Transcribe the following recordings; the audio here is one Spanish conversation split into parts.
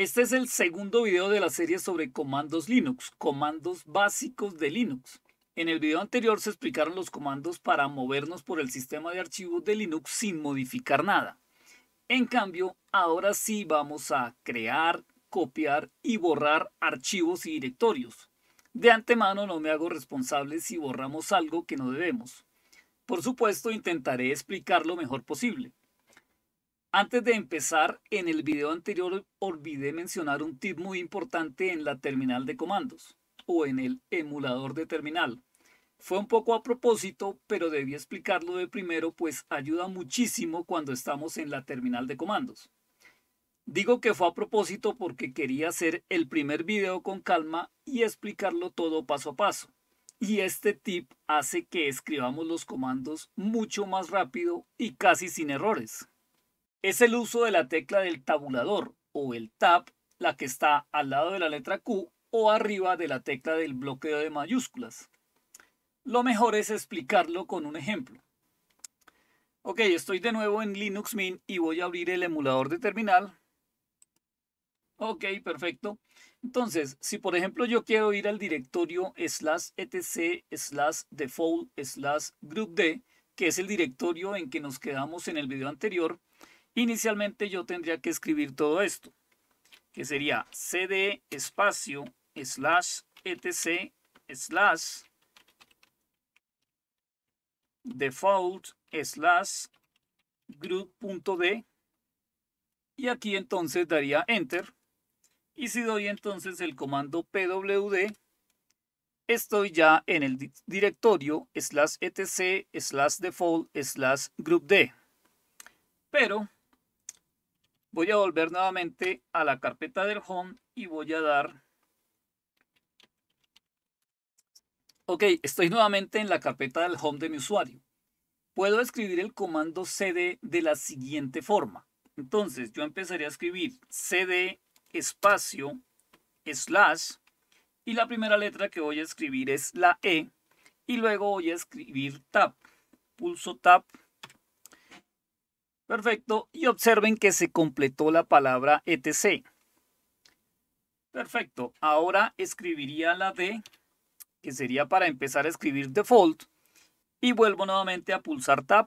Este es el segundo video de la serie sobre comandos Linux, comandos básicos de Linux. En el video anterior se explicaron los comandos para movernos por el sistema de archivos de Linux sin modificar nada. En cambio, ahora sí vamos a crear, copiar y borrar archivos y directorios. De antemano no me hago responsable si borramos algo que no debemos. Por supuesto, intentaré explicar lo mejor posible. Antes de empezar, en el video anterior olvidé mencionar un tip muy importante en la terminal de comandos o en el emulador de terminal. Fue un poco a propósito, pero debí explicarlo de primero, pues ayuda muchísimo cuando estamos en la terminal de comandos. Digo que fue a propósito porque quería hacer el primer video con calma y explicarlo todo paso a paso. Y este tip hace que escribamos los comandos mucho más rápido y casi sin errores. Es el uso de la tecla del tabulador o el tab, la que está al lado de la letra Q o arriba de la tecla del bloqueo de mayúsculas. Lo mejor es explicarlo con un ejemplo. Ok, estoy de nuevo en Linux Mint y voy a abrir el emulador de terminal. Ok, perfecto. Entonces, si por ejemplo yo quiero ir al directorio slash etc slash default slash D, que es el directorio en que nos quedamos en el video anterior, Inicialmente yo tendría que escribir todo esto, que sería cd espacio slash etc slash default slash group.d y aquí entonces daría enter y si doy entonces el comando pwd estoy ya en el directorio slash etc slash default slash d pero Voy a volver nuevamente a la carpeta del home y voy a dar... Ok, estoy nuevamente en la carpeta del home de mi usuario. Puedo escribir el comando cd de la siguiente forma. Entonces yo empezaría a escribir cd espacio slash y la primera letra que voy a escribir es la E y luego voy a escribir tab. Pulso tab Perfecto. Y observen que se completó la palabra etc. Perfecto. Ahora escribiría la D, que sería para empezar a escribir default. Y vuelvo nuevamente a pulsar tab.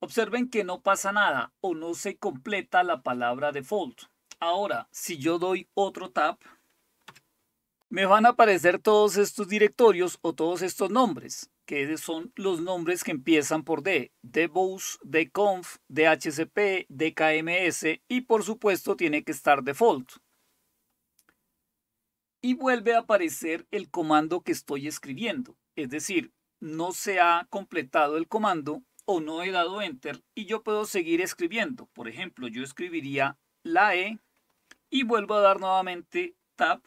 Observen que no pasa nada o no se completa la palabra default. Ahora, si yo doy otro tab, me van a aparecer todos estos directorios o todos estos nombres que son los nombres que empiezan por D, DBoost, DConf, DHCP, DKMS y por supuesto tiene que estar default. Y vuelve a aparecer el comando que estoy escribiendo, es decir, no se ha completado el comando o no he dado enter y yo puedo seguir escribiendo. Por ejemplo, yo escribiría la E y vuelvo a dar nuevamente tab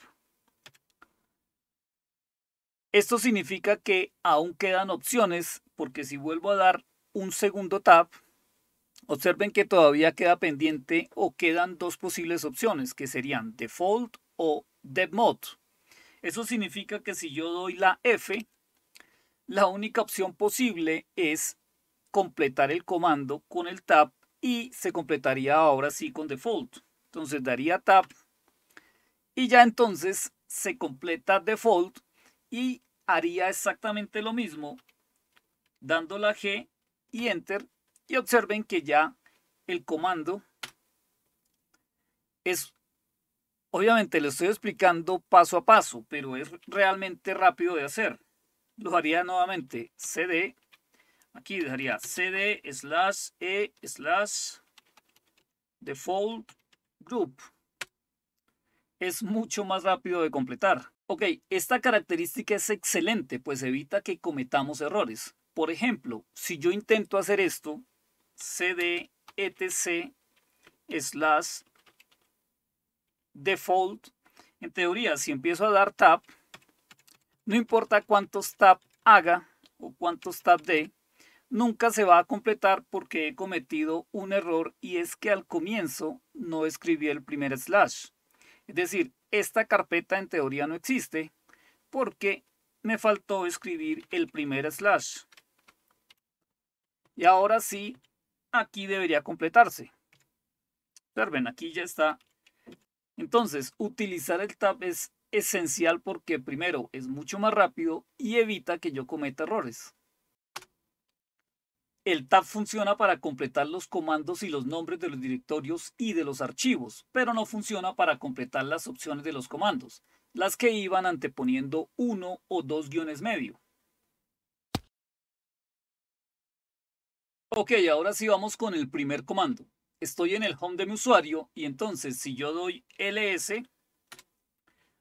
esto significa que aún quedan opciones porque si vuelvo a dar un segundo TAB, observen que todavía queda pendiente o quedan dos posibles opciones que serían default o dead mode. Eso significa que si yo doy la F, la única opción posible es completar el comando con el tab y se completaría ahora sí con default. Entonces daría tab y ya entonces se completa default y haría exactamente lo mismo dando la G y Enter y observen que ya el comando es obviamente lo estoy explicando paso a paso pero es realmente rápido de hacer lo haría nuevamente cd aquí dejaría cd slash e slash default group es mucho más rápido de completar Ok, esta característica es excelente, pues evita que cometamos errores. Por ejemplo, si yo intento hacer esto, cd etc slash default, en teoría, si empiezo a dar tab, no importa cuántos tab haga o cuántos tab dé, nunca se va a completar porque he cometido un error y es que al comienzo no escribí el primer slash. Es decir, esta carpeta en teoría no existe porque me faltó escribir el primer slash. Y ahora sí, aquí debería completarse. ven, aquí ya está. Entonces, utilizar el tab es esencial porque primero es mucho más rápido y evita que yo cometa errores. El tab funciona para completar los comandos y los nombres de los directorios y de los archivos, pero no funciona para completar las opciones de los comandos, las que iban anteponiendo uno o dos guiones medio. Ok, ahora sí vamos con el primer comando. Estoy en el home de mi usuario y entonces si yo doy ls,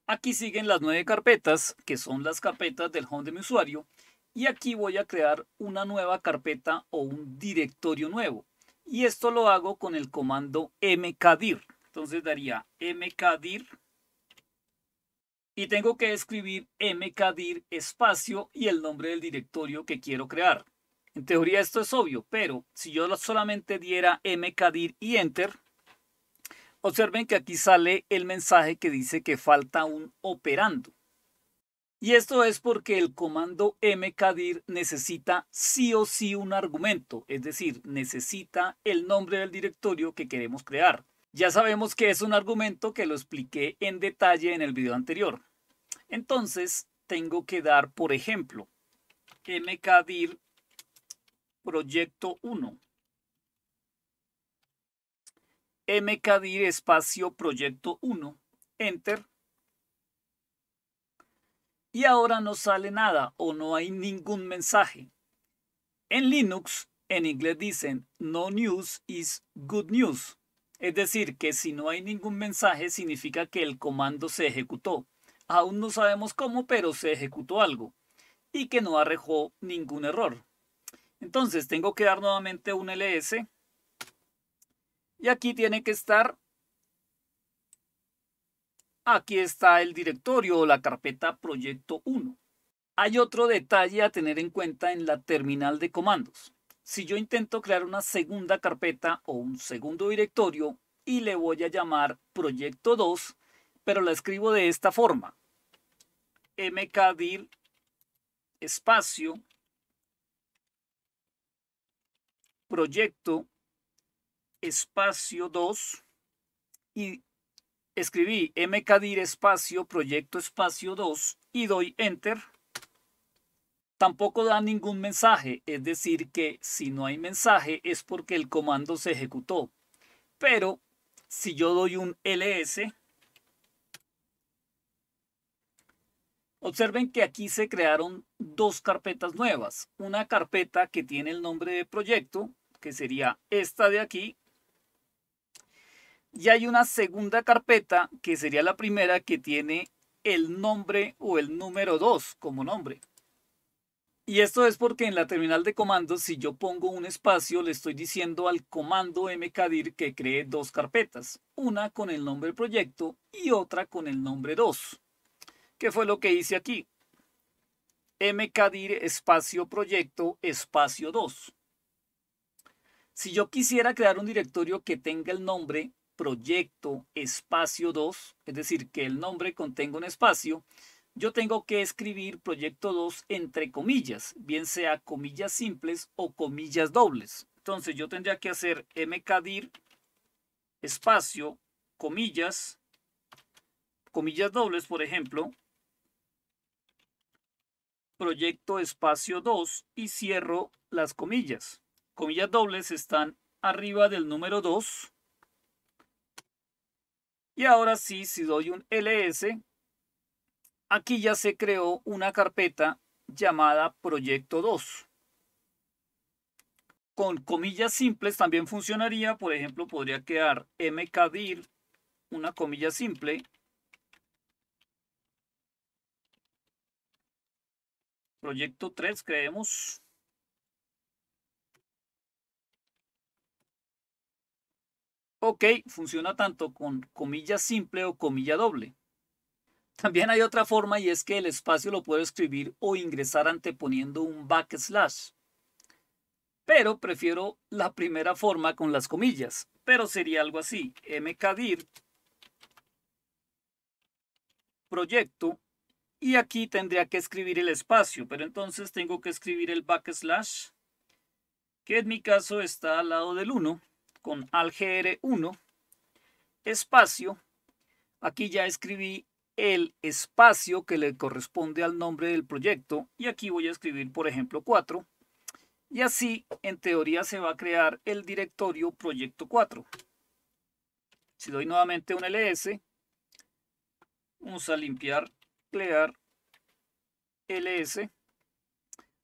aquí siguen las nueve carpetas, que son las carpetas del home de mi usuario, y aquí voy a crear una nueva carpeta o un directorio nuevo. Y esto lo hago con el comando mkdir. Entonces daría mkdir y tengo que escribir mkdir espacio y el nombre del directorio que quiero crear. En teoría esto es obvio, pero si yo solamente diera mkdir y enter, observen que aquí sale el mensaje que dice que falta un operando. Y esto es porque el comando mkdir necesita sí o sí un argumento, es decir, necesita el nombre del directorio que queremos crear. Ya sabemos que es un argumento que lo expliqué en detalle en el video anterior. Entonces, tengo que dar, por ejemplo, mkdir proyecto 1. mkdir espacio proyecto 1. Enter y ahora no sale nada o no hay ningún mensaje. En Linux, en inglés dicen no news is good news. Es decir, que si no hay ningún mensaje significa que el comando se ejecutó. Aún no sabemos cómo, pero se ejecutó algo. Y que no arrojó ningún error. Entonces tengo que dar nuevamente un ls. Y aquí tiene que estar Aquí está el directorio o la carpeta proyecto 1. Hay otro detalle a tener en cuenta en la terminal de comandos. Si yo intento crear una segunda carpeta o un segundo directorio y le voy a llamar proyecto 2, pero la escribo de esta forma. mkdir espacio proyecto espacio 2 y escribí mkdir espacio proyecto espacio 2 y doy enter, tampoco da ningún mensaje, es decir que si no hay mensaje es porque el comando se ejecutó. Pero si yo doy un ls, observen que aquí se crearon dos carpetas nuevas. Una carpeta que tiene el nombre de proyecto, que sería esta de aquí, y hay una segunda carpeta, que sería la primera, que tiene el nombre o el número 2 como nombre. Y esto es porque en la terminal de comandos, si yo pongo un espacio, le estoy diciendo al comando mkdir que cree dos carpetas, una con el nombre proyecto y otra con el nombre 2, ¿Qué fue lo que hice aquí. mkdir espacio proyecto espacio 2. Si yo quisiera crear un directorio que tenga el nombre proyecto espacio 2, es decir, que el nombre contenga un espacio, yo tengo que escribir proyecto 2 entre comillas, bien sea comillas simples o comillas dobles. Entonces yo tendría que hacer mkdir espacio, comillas, comillas dobles, por ejemplo, proyecto espacio 2 y cierro las comillas. Comillas dobles están arriba del número 2 y ahora sí, si doy un ls, aquí ya se creó una carpeta llamada proyecto 2. Con comillas simples también funcionaría, por ejemplo, podría quedar mkdir, una comilla simple, proyecto 3, creemos, Ok, funciona tanto con comilla simple o comilla doble. También hay otra forma y es que el espacio lo puedo escribir o ingresar anteponiendo un backslash. Pero prefiero la primera forma con las comillas. Pero sería algo así. mkdir proyecto y aquí tendría que escribir el espacio, pero entonces tengo que escribir el backslash, que en mi caso está al lado del 1 con algr1 espacio. Aquí ya escribí el espacio que le corresponde al nombre del proyecto y aquí voy a escribir, por ejemplo, 4. Y así, en teoría, se va a crear el directorio proyecto 4. Si doy nuevamente un ls, vamos a limpiar, crear ls.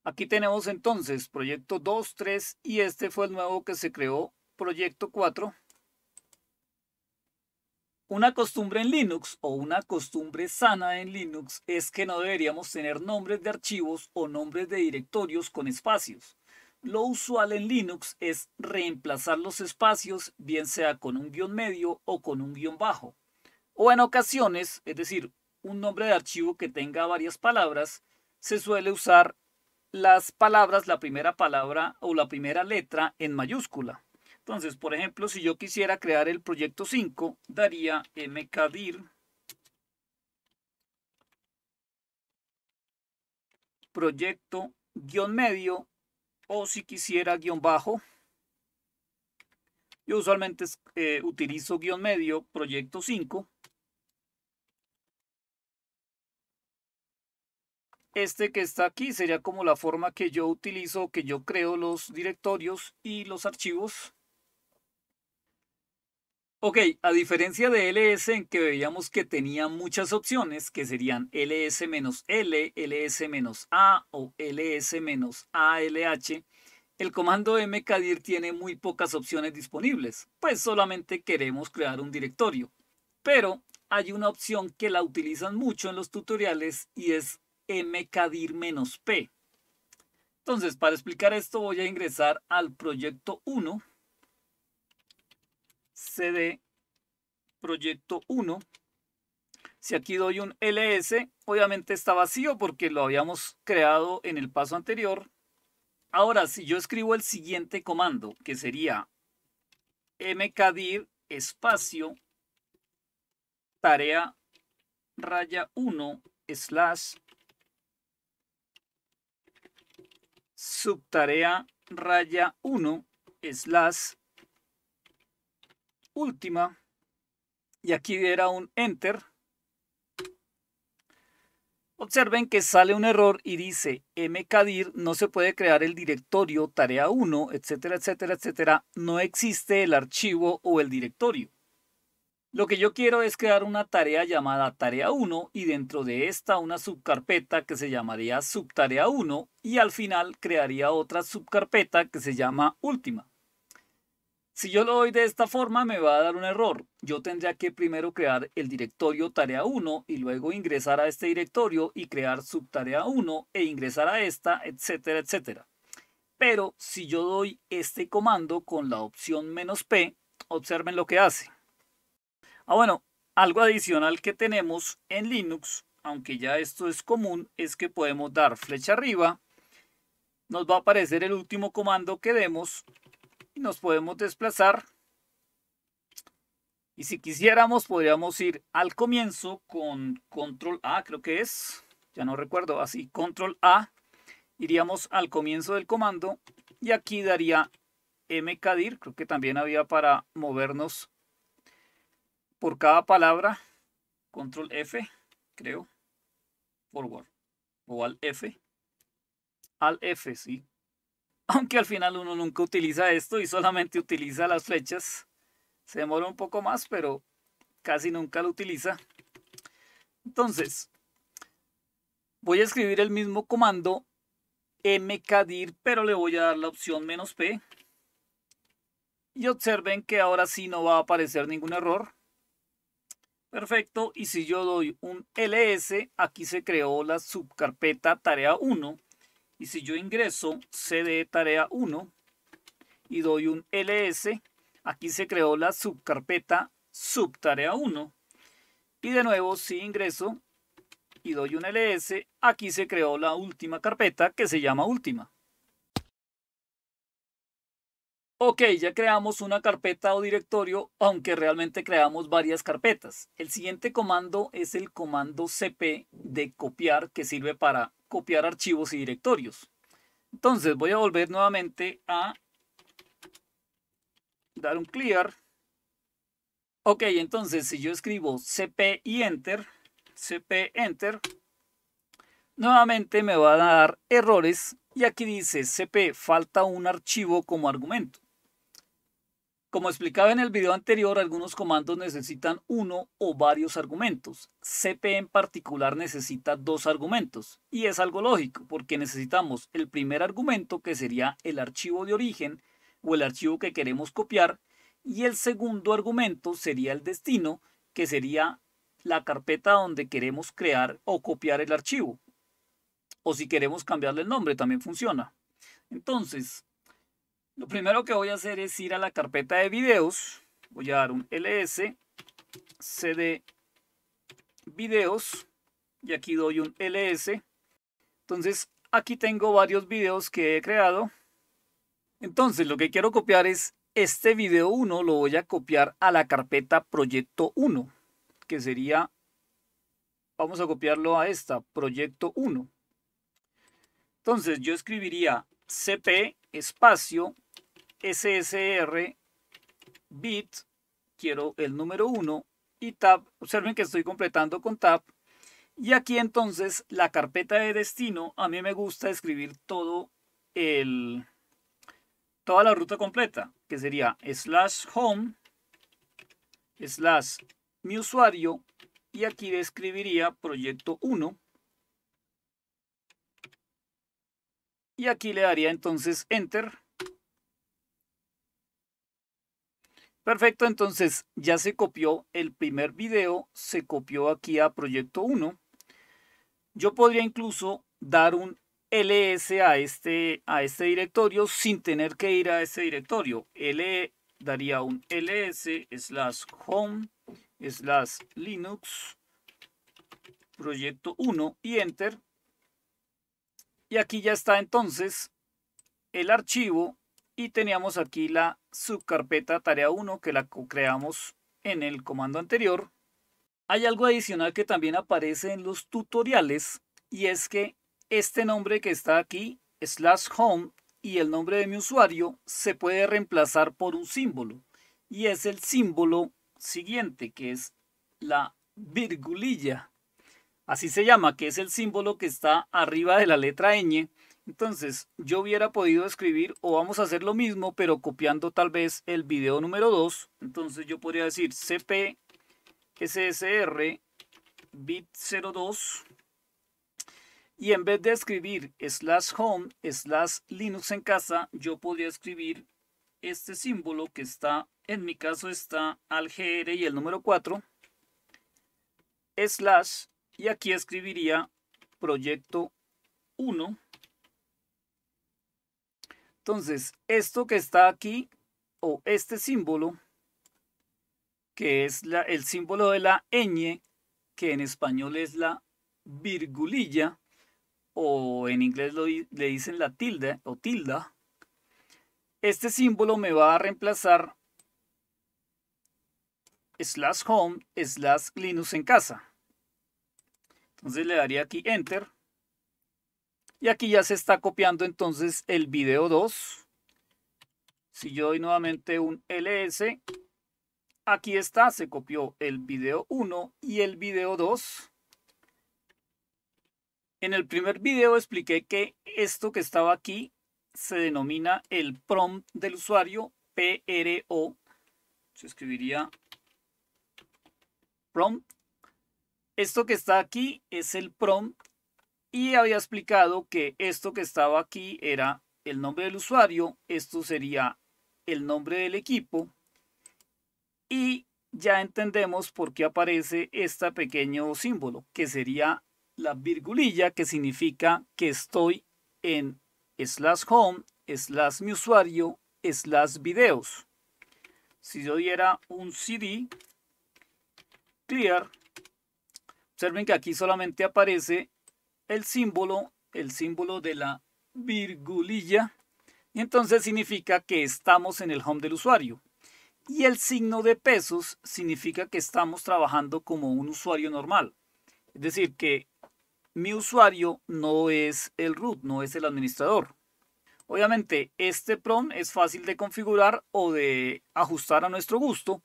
Aquí tenemos entonces proyecto 2, 3 y este fue el nuevo que se creó proyecto 4, una costumbre en Linux o una costumbre sana en Linux es que no deberíamos tener nombres de archivos o nombres de directorios con espacios. Lo usual en Linux es reemplazar los espacios, bien sea con un guión medio o con un guión bajo. O en ocasiones, es decir, un nombre de archivo que tenga varias palabras, se suele usar las palabras, la primera palabra o la primera letra en mayúscula. Entonces, por ejemplo, si yo quisiera crear el proyecto 5, daría mkdir proyecto guión medio o si quisiera guión bajo. Yo usualmente eh, utilizo guión medio proyecto 5. Este que está aquí sería como la forma que yo utilizo, que yo creo los directorios y los archivos. Ok, a diferencia de ls en que veíamos que tenía muchas opciones, que serían ls-l, ls-a o ls-alh, el comando mkdir tiene muy pocas opciones disponibles, pues solamente queremos crear un directorio. Pero hay una opción que la utilizan mucho en los tutoriales y es mkdir-p. Entonces, para explicar esto voy a ingresar al proyecto 1 CD proyecto 1. Si aquí doy un ls, obviamente está vacío porque lo habíamos creado en el paso anterior. Ahora, si yo escribo el siguiente comando, que sería mkdir espacio tarea raya 1 slash subtarea raya 1 slash última. Y aquí era un enter. Observen que sale un error y dice mkdir no se puede crear el directorio tarea 1, etcétera, etcétera, etcétera. No existe el archivo o el directorio. Lo que yo quiero es crear una tarea llamada tarea 1 y dentro de esta una subcarpeta que se llamaría subtarea 1 y al final crearía otra subcarpeta que se llama última. Si yo lo doy de esta forma, me va a dar un error. Yo tendría que primero crear el directorio tarea 1 y luego ingresar a este directorio y crear subtarea 1 e ingresar a esta, etcétera, etcétera. Pero si yo doy este comando con la opción menos "-p", observen lo que hace. Ah, bueno, algo adicional que tenemos en Linux, aunque ya esto es común, es que podemos dar flecha arriba. Nos va a aparecer el último comando que demos y nos podemos desplazar. Y si quisiéramos, podríamos ir al comienzo con control A, creo que es, ya no recuerdo, así, control A. Iríamos al comienzo del comando y aquí daría mkdir, creo que también había para movernos por cada palabra, control F, creo, forward, o al F, al F, sí, aunque al final uno nunca utiliza esto y solamente utiliza las flechas. Se demora un poco más, pero casi nunca lo utiliza. Entonces, voy a escribir el mismo comando mkdir, pero le voy a dar la opción menos "-p". Y observen que ahora sí no va a aparecer ningún error. Perfecto, y si yo doy un ls, aquí se creó la subcarpeta tarea 1, y si yo ingreso CD tarea 1 y doy un ls, aquí se creó la subcarpeta subtarea 1. Y de nuevo, si ingreso y doy un ls, aquí se creó la última carpeta que se llama última. Ok, ya creamos una carpeta o directorio, aunque realmente creamos varias carpetas. El siguiente comando es el comando cp de copiar, que sirve para copiar archivos y directorios. Entonces voy a volver nuevamente a dar un clear. Ok, entonces si yo escribo cp y enter, cp enter, nuevamente me va a dar errores y aquí dice cp falta un archivo como argumento. Como explicaba en el video anterior, algunos comandos necesitan uno o varios argumentos. CP e en particular necesita dos argumentos. Y es algo lógico, porque necesitamos el primer argumento, que sería el archivo de origen o el archivo que queremos copiar, y el segundo argumento sería el destino, que sería la carpeta donde queremos crear o copiar el archivo. O si queremos cambiarle el nombre, también funciona. Entonces, lo primero que voy a hacer es ir a la carpeta de videos. Voy a dar un ls cd videos y aquí doy un ls. Entonces aquí tengo varios videos que he creado. Entonces lo que quiero copiar es este video 1 lo voy a copiar a la carpeta proyecto 1, que sería, vamos a copiarlo a esta, proyecto 1. Entonces yo escribiría cp espacio SSR bit, quiero el número 1 y tab, observen que estoy completando con tab. Y aquí entonces la carpeta de destino, a mí me gusta escribir todo el, toda la ruta completa, que sería slash home, slash mi usuario, y aquí describiría proyecto 1. Y aquí le daría entonces enter Perfecto, entonces ya se copió el primer video, se copió aquí a proyecto 1. Yo podría incluso dar un ls a este, a este directorio sin tener que ir a ese directorio. L daría un ls slash home slash linux proyecto 1 y enter. Y aquí ya está entonces el archivo y teníamos aquí la subcarpeta tarea 1 que la creamos en el comando anterior. Hay algo adicional que también aparece en los tutoriales y es que este nombre que está aquí, slash home, y el nombre de mi usuario se puede reemplazar por un símbolo. Y es el símbolo siguiente, que es la virgulilla. Así se llama, que es el símbolo que está arriba de la letra n entonces, yo hubiera podido escribir o vamos a hacer lo mismo, pero copiando tal vez el video número 2. Entonces, yo podría decir cp ssr bit 02 y en vez de escribir slash home slash linux en casa, yo podría escribir este símbolo que está, en mi caso está al gr y el número 4 slash y aquí escribiría proyecto 1 entonces, esto que está aquí, o este símbolo, que es el símbolo de la ñ, que en español es la virgulilla, o en inglés le dicen la tilde o tilda, este símbolo me va a reemplazar slash home slash linux en casa. Entonces le daría aquí enter y aquí ya se está copiando entonces el video 2. Si yo doy nuevamente un ls, aquí está, se copió el video 1 y el video 2. En el primer video expliqué que esto que estaba aquí se denomina el prompt del usuario PRO. Se escribiría prompt. Esto que está aquí es el prompt y había explicado que esto que estaba aquí era el nombre del usuario, esto sería el nombre del equipo y ya entendemos por qué aparece este pequeño símbolo, que sería la virgulilla que significa que estoy en slash home, slash mi usuario, slash videos. Si yo diera un cd clear, observen que aquí solamente aparece el símbolo, el símbolo de la virgulilla, y entonces significa que estamos en el home del usuario. Y el signo de pesos significa que estamos trabajando como un usuario normal. Es decir, que mi usuario no es el root, no es el administrador. Obviamente, este PROM es fácil de configurar o de ajustar a nuestro gusto,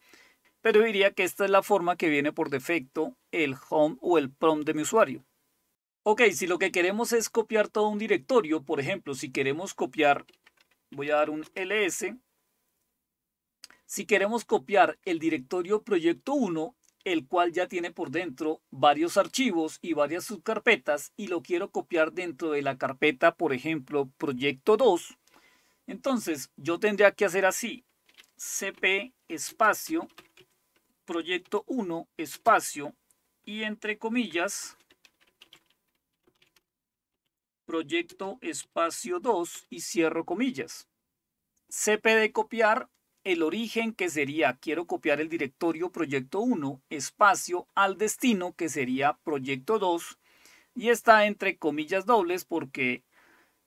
pero diría que esta es la forma que viene por defecto el home o el PROM de mi usuario. Ok, si lo que queremos es copiar todo un directorio, por ejemplo, si queremos copiar, voy a dar un ls, si queremos copiar el directorio proyecto 1, el cual ya tiene por dentro varios archivos y varias subcarpetas, y lo quiero copiar dentro de la carpeta, por ejemplo, proyecto 2, entonces yo tendría que hacer así, cp espacio proyecto 1 espacio y entre comillas proyecto espacio 2 y cierro comillas. CP de copiar el origen que sería quiero copiar el directorio proyecto 1 espacio al destino que sería proyecto 2 y está entre comillas dobles porque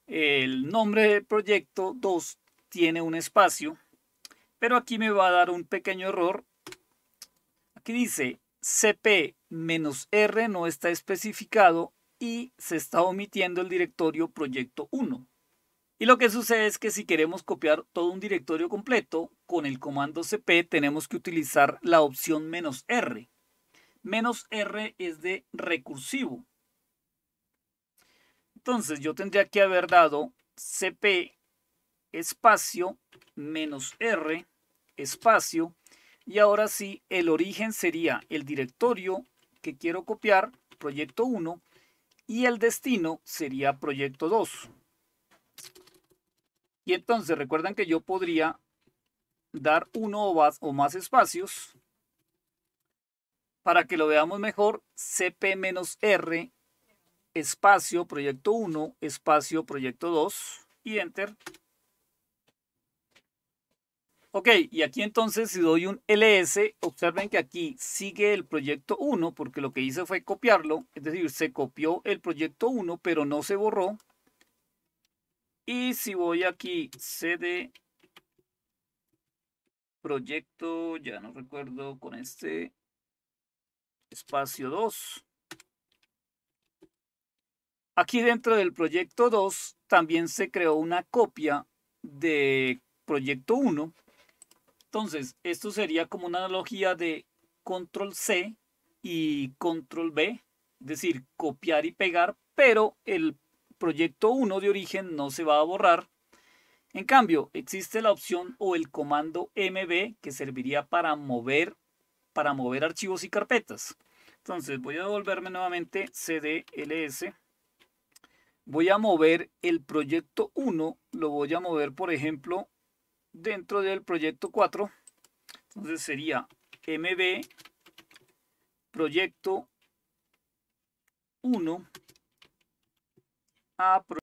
el nombre de proyecto 2 tiene un espacio, pero aquí me va a dar un pequeño error. Aquí dice CP-R no está especificado y se está omitiendo el directorio proyecto 1. Y lo que sucede es que si queremos copiar todo un directorio completo, con el comando cp tenemos que utilizar la opción menos "-r". Menos "-r es de recursivo. Entonces yo tendría que haber dado cp espacio menos "-r", espacio, y ahora sí, el origen sería el directorio que quiero copiar, proyecto 1, y el destino sería proyecto 2. Y entonces recuerdan que yo podría dar uno o más, o más espacios. Para que lo veamos mejor, cp-r espacio proyecto 1 espacio proyecto 2 y enter. Ok, y aquí entonces si doy un ls, observen que aquí sigue el proyecto 1 porque lo que hice fue copiarlo, es decir, se copió el proyecto 1 pero no se borró. Y si voy aquí cd proyecto, ya no recuerdo, con este espacio 2. Aquí dentro del proyecto 2 también se creó una copia de proyecto 1 entonces, esto sería como una analogía de control C y control B, es decir, copiar y pegar, pero el proyecto 1 de origen no se va a borrar. En cambio, existe la opción o el comando MB que serviría para mover, para mover archivos y carpetas. Entonces voy a devolverme nuevamente CDLS. Voy a mover el proyecto 1, lo voy a mover por ejemplo dentro del proyecto 4. Entonces sería MB proyecto 1 a proyecto